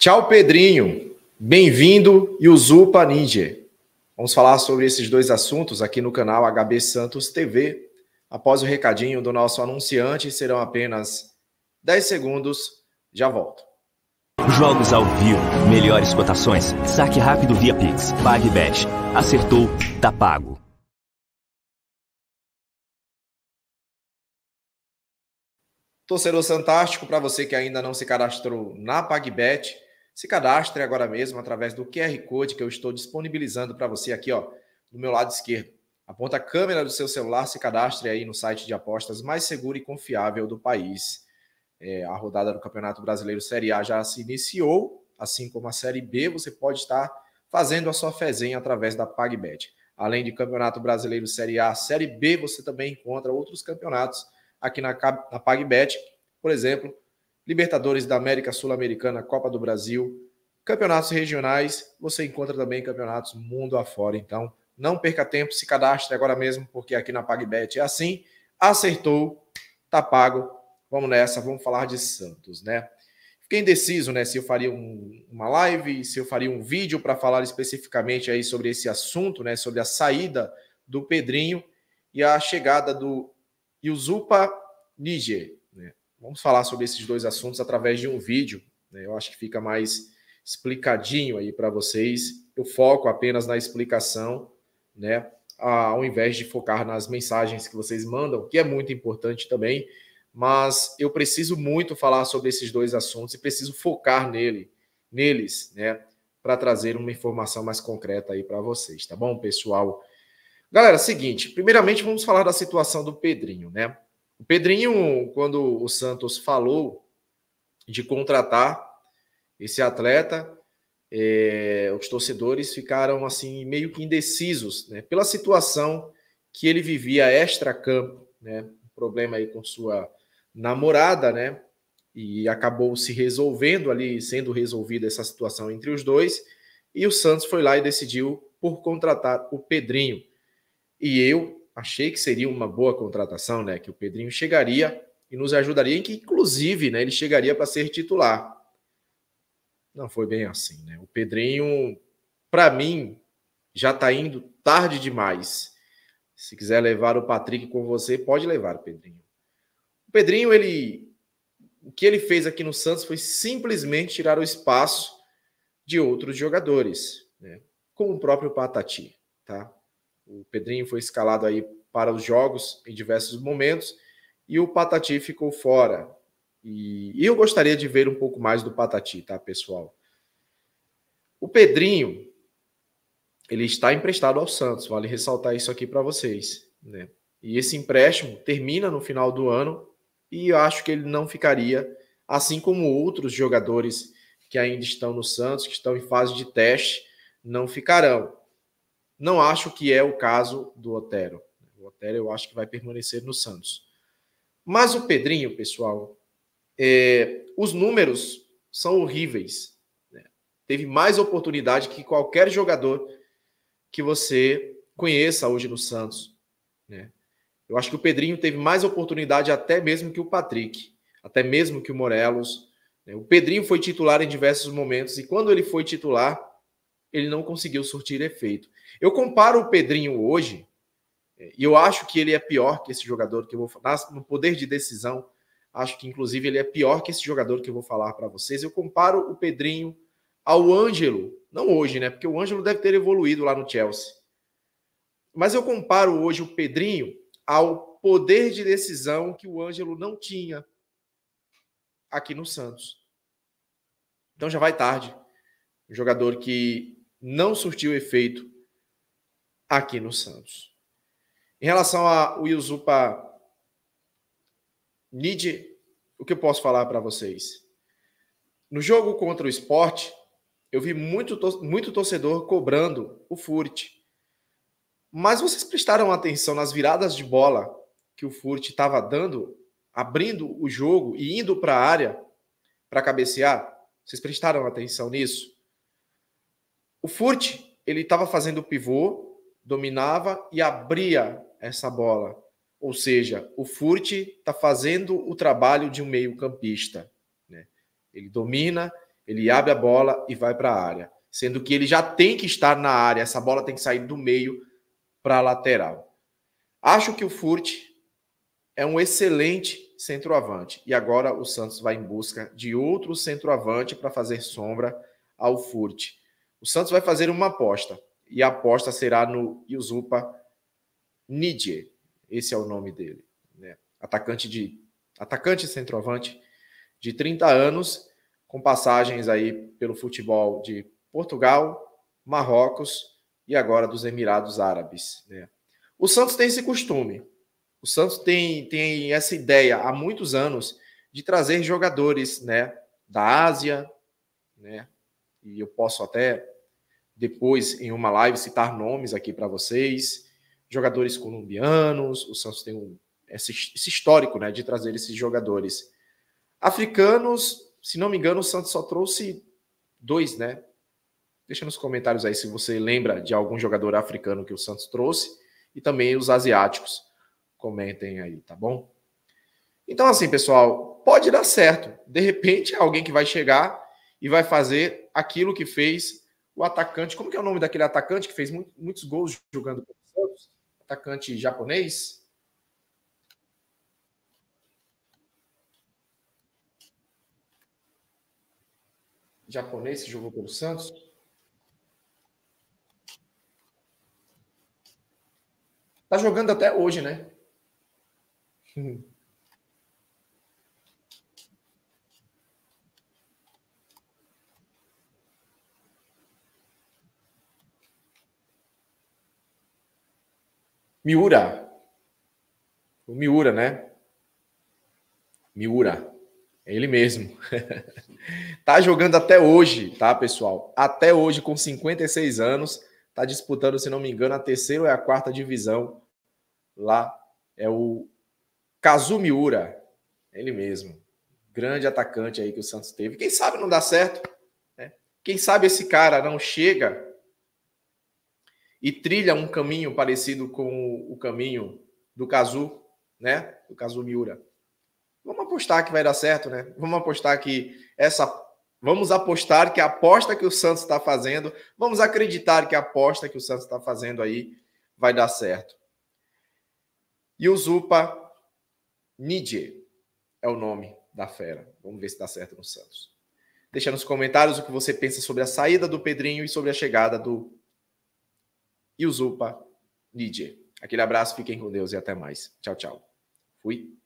Tchau, Pedrinho. Bem-vindo e Zupa Ninja. Vamos falar sobre esses dois assuntos aqui no canal HB Santos TV. Após o recadinho do nosso anunciante, serão apenas 10 segundos. Já volto. Jogos ao vivo, melhores cotações, saque rápido via Pix, PagBet. Acertou, tá pago. Torcedor Fantástico, para você que ainda não se cadastrou na PagBet, se cadastre agora mesmo através do QR Code que eu estou disponibilizando para você aqui, ó, do meu lado esquerdo. Aponta a câmera do seu celular, se cadastre aí no site de apostas mais seguro e confiável do país. É, a rodada do Campeonato Brasileiro Série A já se iniciou, assim como a Série B, você pode estar fazendo a sua fezinha através da PagBet. Além de Campeonato Brasileiro Série A, Série B, você também encontra outros campeonatos aqui na, na PagBet. Por exemplo, Libertadores da América Sul-Americana, Copa do Brasil, campeonatos regionais, você encontra também campeonatos mundo afora. Então, não perca tempo, se cadastre agora mesmo, porque aqui na PagBet é assim. Acertou, tá pago. Vamos nessa, vamos falar de Santos, né? Fiquei indeciso, né, se eu faria um, uma live, se eu faria um vídeo para falar especificamente aí sobre esse assunto, né, sobre a saída do Pedrinho e a chegada do Yusupa Niger, Vamos falar sobre esses dois assuntos através de um vídeo. Né? Eu acho que fica mais explicadinho aí para vocês. Eu foco apenas na explicação, né? Ao invés de focar nas mensagens que vocês mandam, que é muito importante também, mas eu preciso muito falar sobre esses dois assuntos e preciso focar nele, neles, né? Para trazer uma informação mais concreta aí para vocês, tá bom, pessoal? Galera, seguinte, primeiramente vamos falar da situação do Pedrinho, né? O Pedrinho, quando o Santos falou de contratar esse atleta, é, os torcedores ficaram assim meio que indecisos, né? Pela situação que ele vivia extra-campo, né? Um problema aí com sua namorada, né? E acabou se resolvendo ali, sendo resolvida essa situação entre os dois. E o Santos foi lá e decidiu por contratar o Pedrinho. E eu achei que seria uma boa contratação, né? Que o Pedrinho chegaria e nos ajudaria, em que inclusive, né? Ele chegaria para ser titular. Não foi bem assim, né? O Pedrinho, para mim, já está indo tarde demais. Se quiser levar o Patrick com você, pode levar o Pedrinho. O Pedrinho, ele, o que ele fez aqui no Santos foi simplesmente tirar o espaço de outros jogadores, né? como o próprio Patati, tá? O Pedrinho foi escalado aí para os jogos em diversos momentos e o Patati ficou fora. E, e eu gostaria de ver um pouco mais do Patati, tá, pessoal? O Pedrinho, ele está emprestado ao Santos, vale ressaltar isso aqui para vocês, né? E esse empréstimo termina no final do ano e eu acho que ele não ficaria, assim como outros jogadores que ainda estão no Santos, que estão em fase de teste, não ficarão. Não acho que é o caso do Otero. O Otero eu acho que vai permanecer no Santos. Mas o Pedrinho, pessoal, é, os números são horríveis. Né? Teve mais oportunidade que qualquer jogador que você conheça hoje no Santos. Né? Eu acho que o Pedrinho teve mais oportunidade até mesmo que o Patrick, até mesmo que o Morelos. Né? O Pedrinho foi titular em diversos momentos e quando ele foi titular, ele não conseguiu surtir efeito. Eu comparo o Pedrinho hoje, é, e eu acho que ele é pior que esse jogador que eu vou falar, no poder de decisão, acho que inclusive ele é pior que esse jogador que eu vou falar para vocês. Eu comparo o Pedrinho ao Ângelo, não hoje, né? Porque o Ângelo deve ter evoluído lá no Chelsea. Mas eu comparo hoje o Pedrinho ao poder de decisão que o Ângelo não tinha aqui no Santos. Então já vai tarde. Um jogador que não surtiu efeito aqui no Santos. Em relação a Yusupa Nid, o que eu posso falar para vocês? No jogo contra o esporte, eu vi muito, muito torcedor cobrando o Furt. Mas vocês prestaram atenção nas viradas de bola que o Furt estava dando, abrindo o jogo e indo para a área para cabecear? Vocês prestaram atenção nisso? O Furt, ele estava fazendo o pivô, dominava e abria essa bola. Ou seja, o Furt está fazendo o trabalho de um meio-campista. Né? Ele domina, ele abre a bola e vai para a área. Sendo que ele já tem que estar na área, essa bola tem que sair do meio para a lateral. Acho que o Furt é um excelente centroavante. E agora o Santos vai em busca de outro centroavante para fazer sombra ao Furt. O Santos vai fazer uma aposta. E a aposta será no Yusupa Nidje. Esse é o nome dele. Né? Atacante de. Atacante centroavante de 30 anos, com passagens aí pelo futebol de Portugal, Marrocos e agora dos Emirados Árabes. Né? O Santos tem esse costume. O Santos tem, tem essa ideia há muitos anos de trazer jogadores né, da Ásia, né, e eu posso até depois, em uma live, citar nomes aqui para vocês, jogadores colombianos, o Santos tem um, esse, esse histórico né, de trazer esses jogadores. Africanos, se não me engano, o Santos só trouxe dois, né? Deixa nos comentários aí se você lembra de algum jogador africano que o Santos trouxe e também os asiáticos. Comentem aí, tá bom? Então, assim, pessoal, pode dar certo. De repente, é alguém que vai chegar e vai fazer aquilo que fez o atacante. Como que é o nome daquele atacante que fez muitos gols jogando pelo Santos? Atacante japonês? Japonês que jogou pelo Santos? Tá jogando até hoje, né? Miura. O Miura, né? Miura. É ele mesmo. tá jogando até hoje, tá, pessoal? Até hoje, com 56 anos. Tá disputando, se não me engano, a terceira ou é a quarta divisão. Lá é o Kazu Miura. É ele mesmo. Grande atacante aí que o Santos teve. Quem sabe não dá certo. Né? Quem sabe esse cara não chega e trilha um caminho parecido com o caminho do Kazu, né? Do Kazu Miura. Vamos apostar que vai dar certo, né? Vamos apostar que essa Vamos apostar que a aposta que o Santos está fazendo, vamos acreditar que a aposta que o Santos está fazendo aí vai dar certo. E o Zupa Nidje é o nome da fera. Vamos ver se dá certo no Santos. Deixa nos comentários o que você pensa sobre a saída do Pedrinho e sobre a chegada do e o Zupa Nietzsche. Aquele abraço, fiquem com Deus e até mais. Tchau, tchau. Fui.